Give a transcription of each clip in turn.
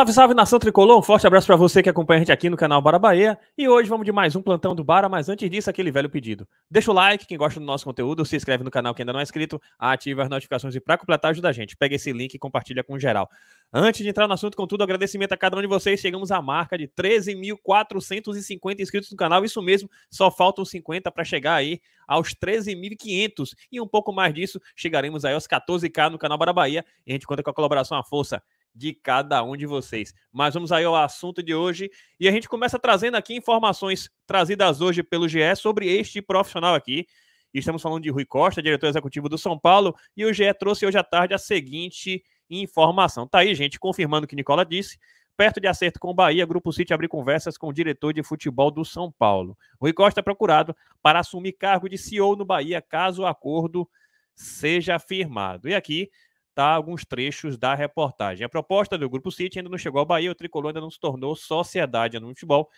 Salve, salve nação tricolor! Um forte abraço para você que acompanha a gente aqui no canal Bara Bahia. E hoje vamos de mais um plantão do Bara, mas antes disso, aquele velho pedido. Deixa o like, quem gosta do nosso conteúdo, se inscreve no canal quem ainda não é inscrito, ativa as notificações e para completar ajuda a gente. Pega esse link e compartilha com geral. Antes de entrar no assunto, contudo, agradecimento a cada um de vocês. Chegamos à marca de 13.450 inscritos no canal. Isso mesmo, só faltam 50 para chegar aí aos 13.500. E um pouco mais disso, chegaremos aí aos 14k no canal Bara Bahia. E a gente conta com a colaboração, a força de cada um de vocês. Mas vamos aí ao assunto de hoje e a gente começa trazendo aqui informações trazidas hoje pelo GE sobre este profissional aqui. Estamos falando de Rui Costa, diretor executivo do São Paulo, e o GE trouxe hoje à tarde a seguinte informação. Tá aí, gente, confirmando o que Nicola disse. Perto de acerto com o Bahia, Grupo City abrir conversas com o diretor de futebol do São Paulo. Rui Costa é procurado para assumir cargo de CEO no Bahia, caso o acordo seja firmado. E aqui alguns trechos da reportagem. A proposta do Grupo City ainda não chegou ao Bahia, o Tricolor ainda não se tornou sociedade no futebol,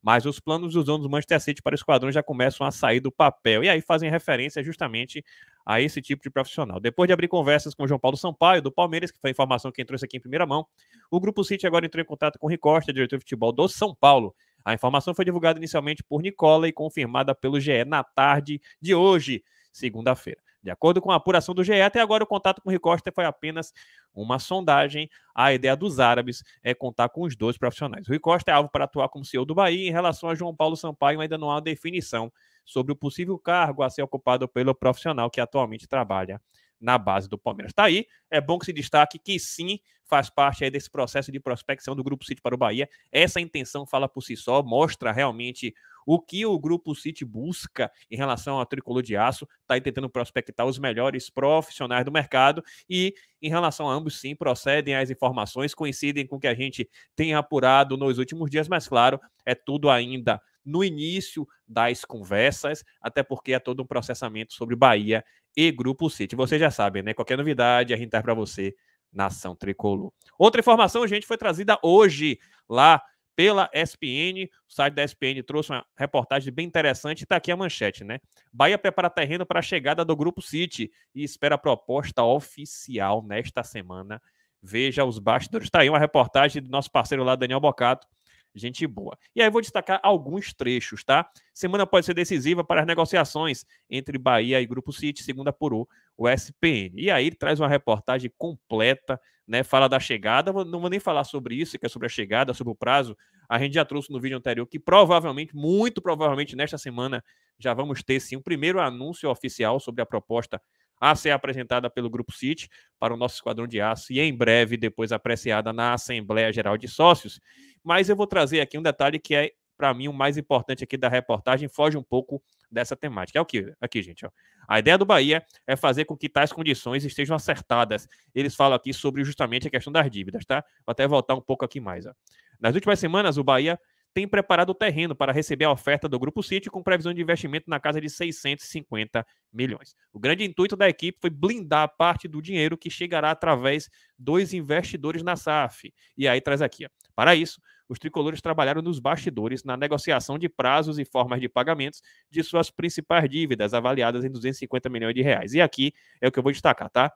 mas os planos dos donos do Manchester City para o esquadrão já começam a sair do papel. E aí fazem referência justamente a esse tipo de profissional. Depois de abrir conversas com o João Paulo Sampaio, do Palmeiras, que foi a informação que entrou isso aqui em primeira mão, o Grupo City agora entrou em contato com o Ricosta, diretor de futebol do São Paulo. A informação foi divulgada inicialmente por Nicola e confirmada pelo GE na tarde de hoje, segunda-feira. De acordo com a apuração do GE, até agora o contato com o Ricosta foi apenas uma sondagem. A ideia dos árabes é contar com os dois profissionais. O Ricosta é alvo para atuar como CEO do Bahia. Em relação a João Paulo Sampaio, ainda não há definição sobre o possível cargo a ser ocupado pelo profissional que atualmente trabalha na base do Palmeiras. Tá aí, é bom que se destaque que sim, faz parte aí desse processo de prospecção do Grupo City para o Bahia. Essa intenção fala por si só, mostra realmente o que o Grupo City busca em relação ao tricolor de aço, tá aí tentando prospectar os melhores profissionais do mercado e em relação a ambos sim, procedem as informações, coincidem com o que a gente tem apurado nos últimos dias, mas claro, é tudo ainda no início das conversas, até porque é todo um processamento sobre Bahia e Grupo City. Vocês já sabem, né? Qualquer novidade, a gente traz para você Nação Tricolor. Outra informação, gente, foi trazida hoje lá pela SPN. O site da SPN trouxe uma reportagem bem interessante. Está aqui a manchete, né? Bahia prepara terreno para a chegada do Grupo City e espera proposta oficial nesta semana. Veja os bastidores. Está aí uma reportagem do nosso parceiro lá, Daniel Bocato, gente boa. E aí eu vou destacar alguns trechos, tá? Semana pode ser decisiva para as negociações entre Bahia e Grupo City, segundo apurou o SPN. E aí ele traz uma reportagem completa, né? Fala da chegada, não vou nem falar sobre isso, que é sobre a chegada, sobre o prazo. A gente já trouxe no vídeo anterior que provavelmente, muito provavelmente, nesta semana já vamos ter sim o primeiro anúncio oficial sobre a proposta a ser apresentada pelo Grupo City para o nosso esquadrão de aço e em breve depois apreciada na Assembleia Geral de Sócios. Mas eu vou trazer aqui um detalhe que é, para mim, o mais importante aqui da reportagem, foge um pouco dessa temática. É o que? Aqui, gente. Ó. A ideia do Bahia é fazer com que tais condições estejam acertadas. Eles falam aqui sobre justamente a questão das dívidas, tá? Vou até voltar um pouco aqui mais. Ó. Nas últimas semanas, o Bahia tem preparado o terreno para receber a oferta do Grupo City com previsão de investimento na casa de 650 milhões. O grande intuito da equipe foi blindar parte do dinheiro que chegará através dos investidores na SAF. E aí traz aqui, ó. Para isso, os tricolores trabalharam nos bastidores na negociação de prazos e formas de pagamentos de suas principais dívidas, avaliadas em 250 milhões de reais. E aqui é o que eu vou destacar, tá?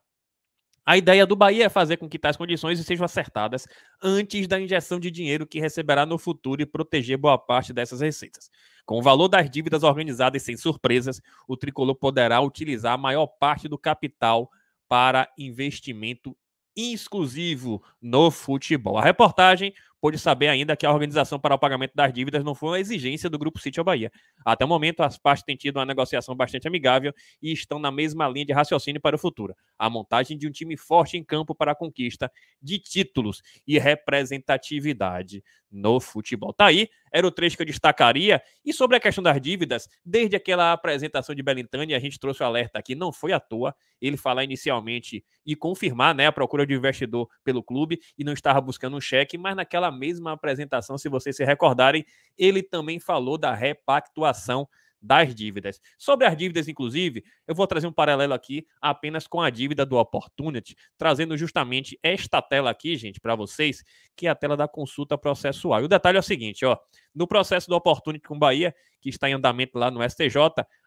A ideia do Bahia é fazer com que tais condições sejam acertadas antes da injeção de dinheiro que receberá no futuro e proteger boa parte dessas receitas. Com o valor das dívidas organizadas sem surpresas, o tricolor poderá utilizar a maior parte do capital para investimento exclusivo no futebol. A reportagem pôde saber ainda que a organização para o pagamento das dívidas não foi uma exigência do Grupo City ao Bahia. Até o momento, as partes têm tido uma negociação bastante amigável e estão na mesma linha de raciocínio para o futuro. A montagem de um time forte em campo para a conquista de títulos e representatividade no futebol. Tá aí, era o trecho que eu destacaria. E sobre a questão das dívidas, desde aquela apresentação de Belintani, a gente trouxe o alerta aqui, não foi à toa ele falar inicialmente e confirmar né, a procura de investidor pelo clube e não estava buscando um cheque, mas naquela naquela mesma apresentação, se vocês se recordarem, ele também falou da repactuação das dívidas. Sobre as dívidas, inclusive, eu vou trazer um paralelo aqui apenas com a dívida do Opportunity, trazendo justamente esta tela aqui, gente, para vocês, que é a tela da consulta processual. E o detalhe é o seguinte, ó, no processo do Opportunity com Bahia, que está em andamento lá no STJ,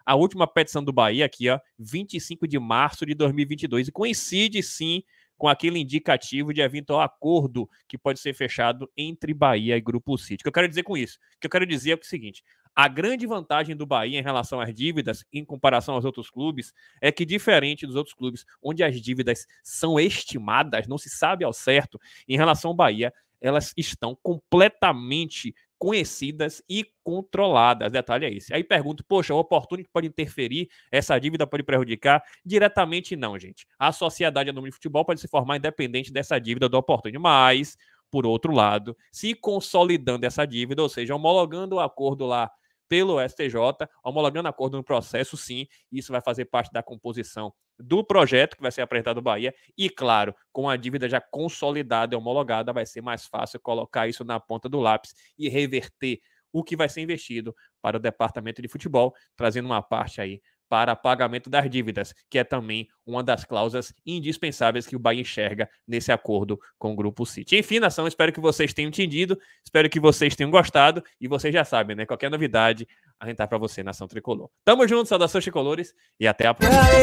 a última petição do Bahia aqui, ó, 25 de março de 2022, e coincide sim com aquele indicativo de eventual acordo que pode ser fechado entre Bahia e Grupo City. O que eu quero dizer com isso? O que eu quero dizer é o seguinte: a grande vantagem do Bahia em relação às dívidas, em comparação aos outros clubes, é que, diferente dos outros clubes, onde as dívidas são estimadas, não se sabe ao certo, em relação ao Bahia, elas estão completamente conhecidas e controladas. Detalhe é esse. Aí pergunto, poxa, o é Opportunity pode interferir? Essa dívida pode prejudicar? Diretamente não, gente. A sociedade anônima de futebol pode se formar independente dessa dívida do Opportunity, mas, por outro lado, se consolidando essa dívida, ou seja, homologando o acordo lá pelo STJ, homologando o acordo no processo, sim, isso vai fazer parte da composição do projeto que vai ser apresentado ao Bahia. E, claro, com a dívida já consolidada e homologada, vai ser mais fácil colocar isso na ponta do lápis e reverter o que vai ser investido para o departamento de futebol, trazendo uma parte aí para pagamento das dívidas, que é também uma das cláusulas indispensáveis que o Bahia enxerga nesse acordo com o Grupo City. Enfim, nação, espero que vocês tenham entendido, espero que vocês tenham gostado e vocês já sabem, né? Qualquer novidade, a gente tá para você, nação tricolor. Tamo junto, saudações tricolores e até a próxima.